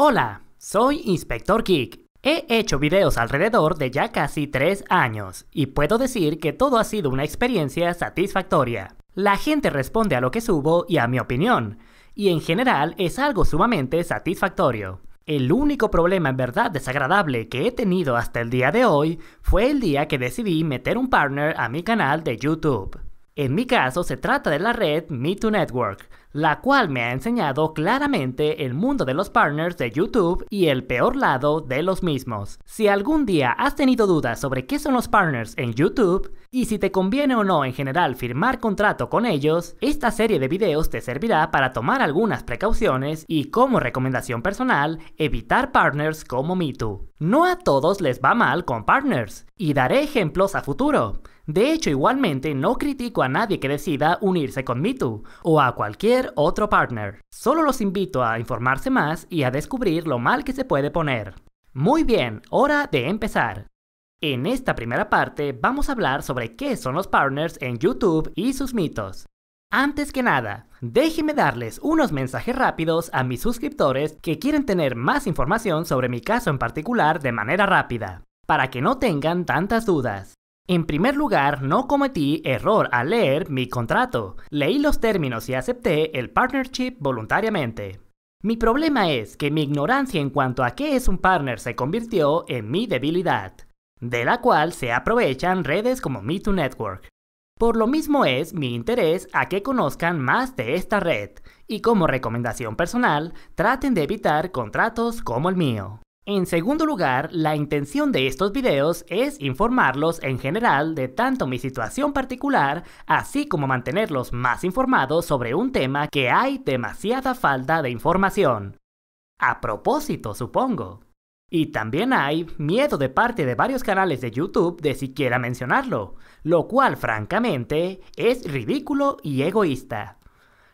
Hola, soy Inspector Kick. He hecho videos alrededor de ya casi 3 años y puedo decir que todo ha sido una experiencia satisfactoria. La gente responde a lo que subo y a mi opinión, y en general es algo sumamente satisfactorio. El único problema en verdad desagradable que he tenido hasta el día de hoy fue el día que decidí meter un partner a mi canal de YouTube. En mi caso se trata de la red Me Too Network, la cual me ha enseñado claramente el mundo de los partners de YouTube y el peor lado de los mismos. Si algún día has tenido dudas sobre qué son los partners en YouTube y si te conviene o no en general firmar contrato con ellos, esta serie de videos te servirá para tomar algunas precauciones y como recomendación personal, evitar partners como MeToo. No a todos les va mal con partners, y daré ejemplos a futuro. De hecho, igualmente no critico a nadie que decida unirse con MeToo o a cualquier otro partner. Solo los invito a informarse más y a descubrir lo mal que se puede poner. Muy bien, hora de empezar. En esta primera parte vamos a hablar sobre qué son los partners en YouTube y sus mitos. Antes que nada, déjenme darles unos mensajes rápidos a mis suscriptores que quieren tener más información sobre mi caso en particular de manera rápida, para que no tengan tantas dudas. En primer lugar, no cometí error al leer mi contrato. Leí los términos y acepté el partnership voluntariamente. Mi problema es que mi ignorancia en cuanto a qué es un partner se convirtió en mi debilidad, de la cual se aprovechan redes como MeToo Network. Por lo mismo es mi interés a que conozcan más de esta red y como recomendación personal, traten de evitar contratos como el mío. En segundo lugar, la intención de estos videos es informarlos en general de tanto mi situación particular, así como mantenerlos más informados sobre un tema que hay demasiada falta de información. A propósito, supongo. Y también hay miedo de parte de varios canales de YouTube de siquiera mencionarlo, lo cual francamente es ridículo y egoísta.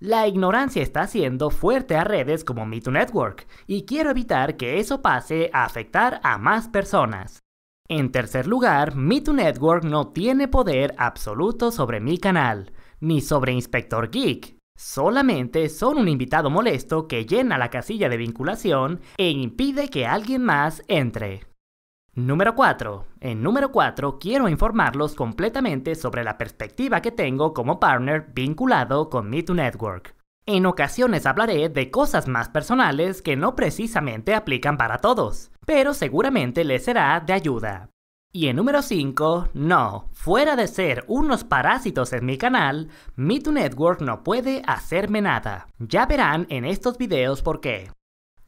La ignorancia está haciendo fuerte a redes como MeToo Network y quiero evitar que eso pase a afectar a más personas. En tercer lugar, MeToo Network no tiene poder absoluto sobre mi canal, ni sobre Inspector Geek. Solamente son un invitado molesto que llena la casilla de vinculación e impide que alguien más entre. Número 4. En número 4 quiero informarlos completamente sobre la perspectiva que tengo como partner vinculado con MeToo Network. En ocasiones hablaré de cosas más personales que no precisamente aplican para todos, pero seguramente les será de ayuda. Y en número 5, no, fuera de ser unos parásitos en mi canal, MeToo Network no puede hacerme nada. Ya verán en estos videos por qué.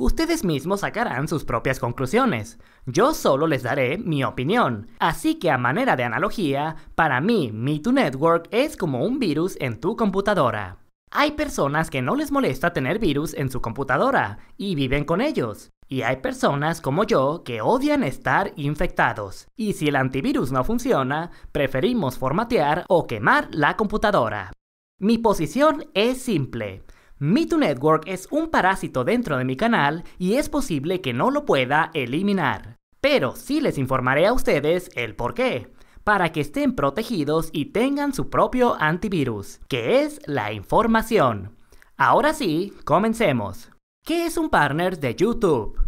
Ustedes mismos sacarán sus propias conclusiones. Yo solo les daré mi opinión. Así que a manera de analogía, para mí, MeToo Network es como un virus en tu computadora. Hay personas que no les molesta tener virus en su computadora y viven con ellos. Y hay personas como yo que odian estar infectados. Y si el antivirus no funciona, preferimos formatear o quemar la computadora. Mi posición es simple. MeToo Network es un parásito dentro de mi canal y es posible que no lo pueda eliminar. Pero sí les informaré a ustedes el por qué, para que estén protegidos y tengan su propio antivirus, que es la información. Ahora sí, comencemos. ¿Qué es un partner de YouTube?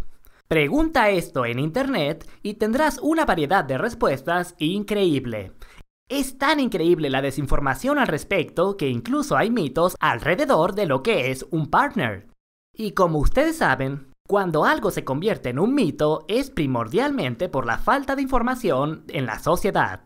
Pregunta esto en Internet y tendrás una variedad de respuestas increíble. Es tan increíble la desinformación al respecto que incluso hay mitos alrededor de lo que es un partner. Y como ustedes saben, cuando algo se convierte en un mito es primordialmente por la falta de información en la sociedad.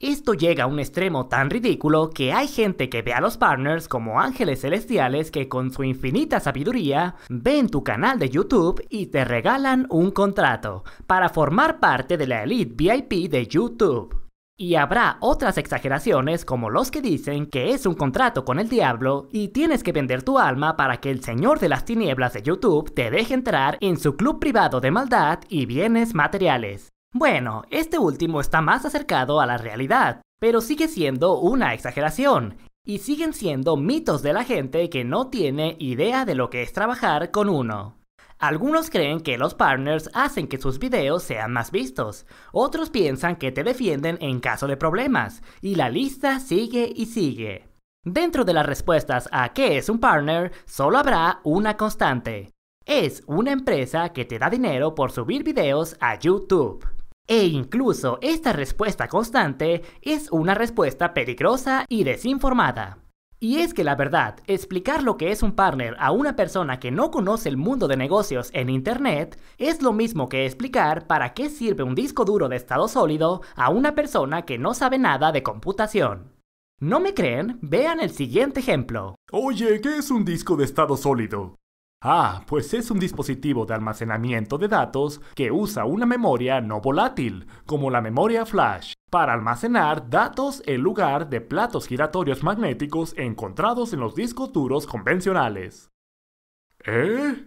Esto llega a un extremo tan ridículo que hay gente que ve a los partners como ángeles celestiales que con su infinita sabiduría ven tu canal de YouTube y te regalan un contrato para formar parte de la elite VIP de YouTube. Y habrá otras exageraciones como los que dicen que es un contrato con el diablo y tienes que vender tu alma para que el señor de las tinieblas de YouTube te deje entrar en su club privado de maldad y bienes materiales. Bueno, este último está más acercado a la realidad, pero sigue siendo una exageración, y siguen siendo mitos de la gente que no tiene idea de lo que es trabajar con uno. Algunos creen que los partners hacen que sus videos sean más vistos, otros piensan que te defienden en caso de problemas, y la lista sigue y sigue. Dentro de las respuestas a qué es un partner, solo habrá una constante. Es una empresa que te da dinero por subir videos a YouTube. E incluso esta respuesta constante es una respuesta peligrosa y desinformada. Y es que la verdad, explicar lo que es un partner a una persona que no conoce el mundo de negocios en Internet es lo mismo que explicar para qué sirve un disco duro de estado sólido a una persona que no sabe nada de computación. ¿No me creen? Vean el siguiente ejemplo. Oye, ¿qué es un disco de estado sólido? Ah, pues es un dispositivo de almacenamiento de datos que usa una memoria no volátil, como la memoria flash, para almacenar datos en lugar de platos giratorios magnéticos encontrados en los discos duros convencionales. ¿Eh?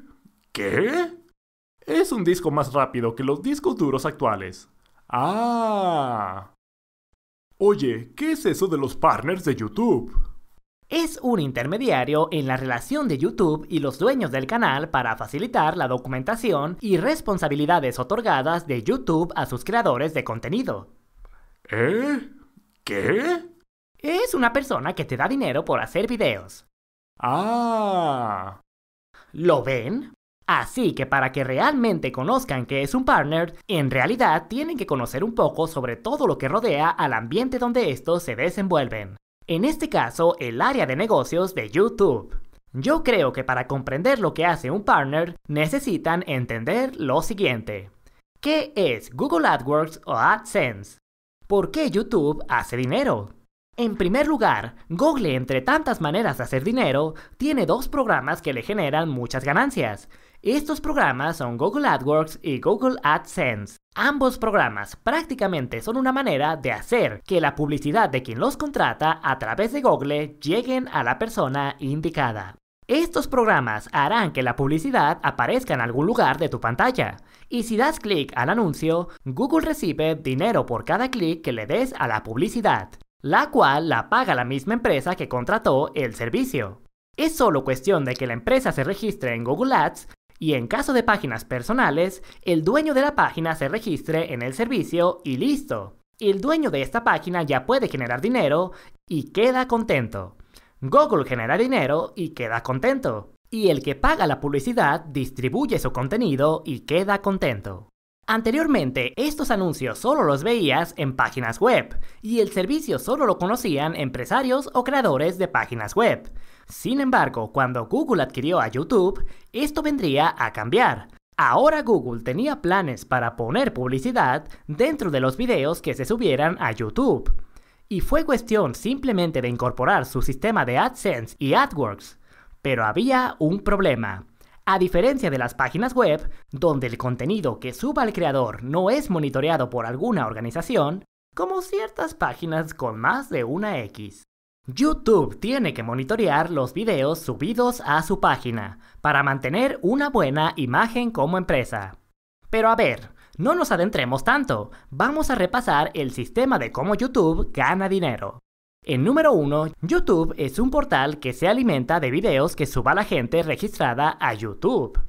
¿Qué? Es un disco más rápido que los discos duros actuales. Ah. Oye, ¿qué es eso de los partners de YouTube? Es un intermediario en la relación de YouTube y los dueños del canal para facilitar la documentación y responsabilidades otorgadas de YouTube a sus creadores de contenido. ¿Eh? ¿Qué? Es una persona que te da dinero por hacer videos. Ah. ¿Lo ven? Así que para que realmente conozcan que es un partner, en realidad tienen que conocer un poco sobre todo lo que rodea al ambiente donde estos se desenvuelven en este caso el área de negocios de YouTube. Yo creo que para comprender lo que hace un partner necesitan entender lo siguiente. ¿Qué es Google AdWords o AdSense? ¿Por qué YouTube hace dinero? En primer lugar, Google, entre tantas maneras de hacer dinero, tiene dos programas que le generan muchas ganancias. Estos programas son Google AdWords y Google AdSense. Ambos programas prácticamente son una manera de hacer que la publicidad de quien los contrata a través de Google lleguen a la persona indicada. Estos programas harán que la publicidad aparezca en algún lugar de tu pantalla. Y si das clic al anuncio, Google recibe dinero por cada clic que le des a la publicidad la cual la paga la misma empresa que contrató el servicio. Es solo cuestión de que la empresa se registre en Google Ads y en caso de páginas personales, el dueño de la página se registre en el servicio y listo. El dueño de esta página ya puede generar dinero y queda contento. Google genera dinero y queda contento. Y el que paga la publicidad distribuye su contenido y queda contento. Anteriormente, estos anuncios solo los veías en páginas web y el servicio solo lo conocían empresarios o creadores de páginas web. Sin embargo, cuando Google adquirió a YouTube, esto vendría a cambiar. Ahora Google tenía planes para poner publicidad dentro de los videos que se subieran a YouTube. Y fue cuestión simplemente de incorporar su sistema de AdSense y AdWords. Pero había un problema. A diferencia de las páginas web, donde el contenido que suba el creador no es monitoreado por alguna organización, como ciertas páginas con más de una X. YouTube tiene que monitorear los videos subidos a su página para mantener una buena imagen como empresa. Pero a ver, no nos adentremos tanto, vamos a repasar el sistema de cómo YouTube gana dinero. En número 1, YouTube es un portal que se alimenta de videos que suba la gente registrada a YouTube.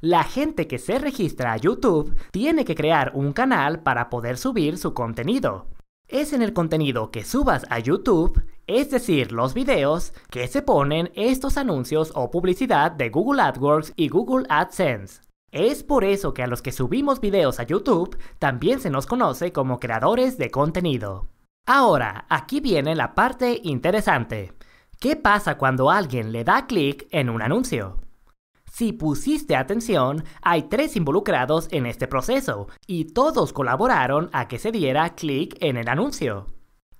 La gente que se registra a YouTube tiene que crear un canal para poder subir su contenido. Es en el contenido que subas a YouTube, es decir, los videos, que se ponen estos anuncios o publicidad de Google AdWords y Google AdSense. Es por eso que a los que subimos videos a YouTube también se nos conoce como creadores de contenido. Ahora, aquí viene la parte interesante. ¿Qué pasa cuando alguien le da clic en un anuncio? Si pusiste atención, hay tres involucrados en este proceso y todos colaboraron a que se diera clic en el anuncio.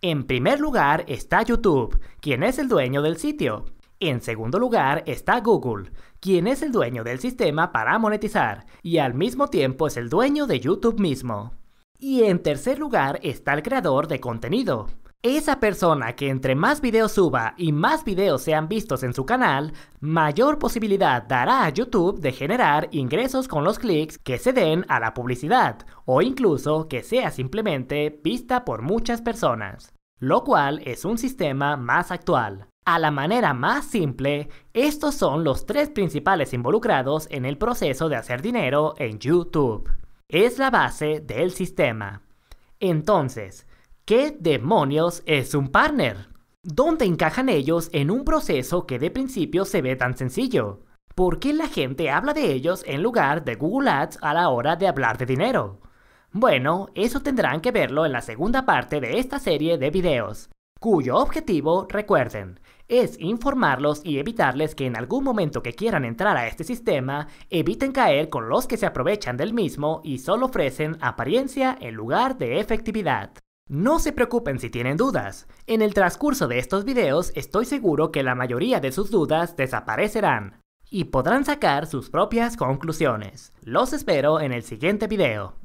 En primer lugar está YouTube, quien es el dueño del sitio. En segundo lugar está Google, quien es el dueño del sistema para monetizar y al mismo tiempo es el dueño de YouTube mismo. Y en tercer lugar está el creador de contenido. Esa persona que entre más videos suba y más videos sean vistos en su canal, mayor posibilidad dará a YouTube de generar ingresos con los clics que se den a la publicidad, o incluso que sea simplemente vista por muchas personas, lo cual es un sistema más actual. A la manera más simple, estos son los tres principales involucrados en el proceso de hacer dinero en YouTube es la base del sistema. Entonces, ¿qué demonios es un partner? ¿Dónde encajan ellos en un proceso que de principio se ve tan sencillo? ¿Por qué la gente habla de ellos en lugar de Google Ads a la hora de hablar de dinero? Bueno, eso tendrán que verlo en la segunda parte de esta serie de videos cuyo objetivo, recuerden, es informarlos y evitarles que en algún momento que quieran entrar a este sistema, eviten caer con los que se aprovechan del mismo y solo ofrecen apariencia en lugar de efectividad. No se preocupen si tienen dudas. En el transcurso de estos videos estoy seguro que la mayoría de sus dudas desaparecerán y podrán sacar sus propias conclusiones. Los espero en el siguiente video.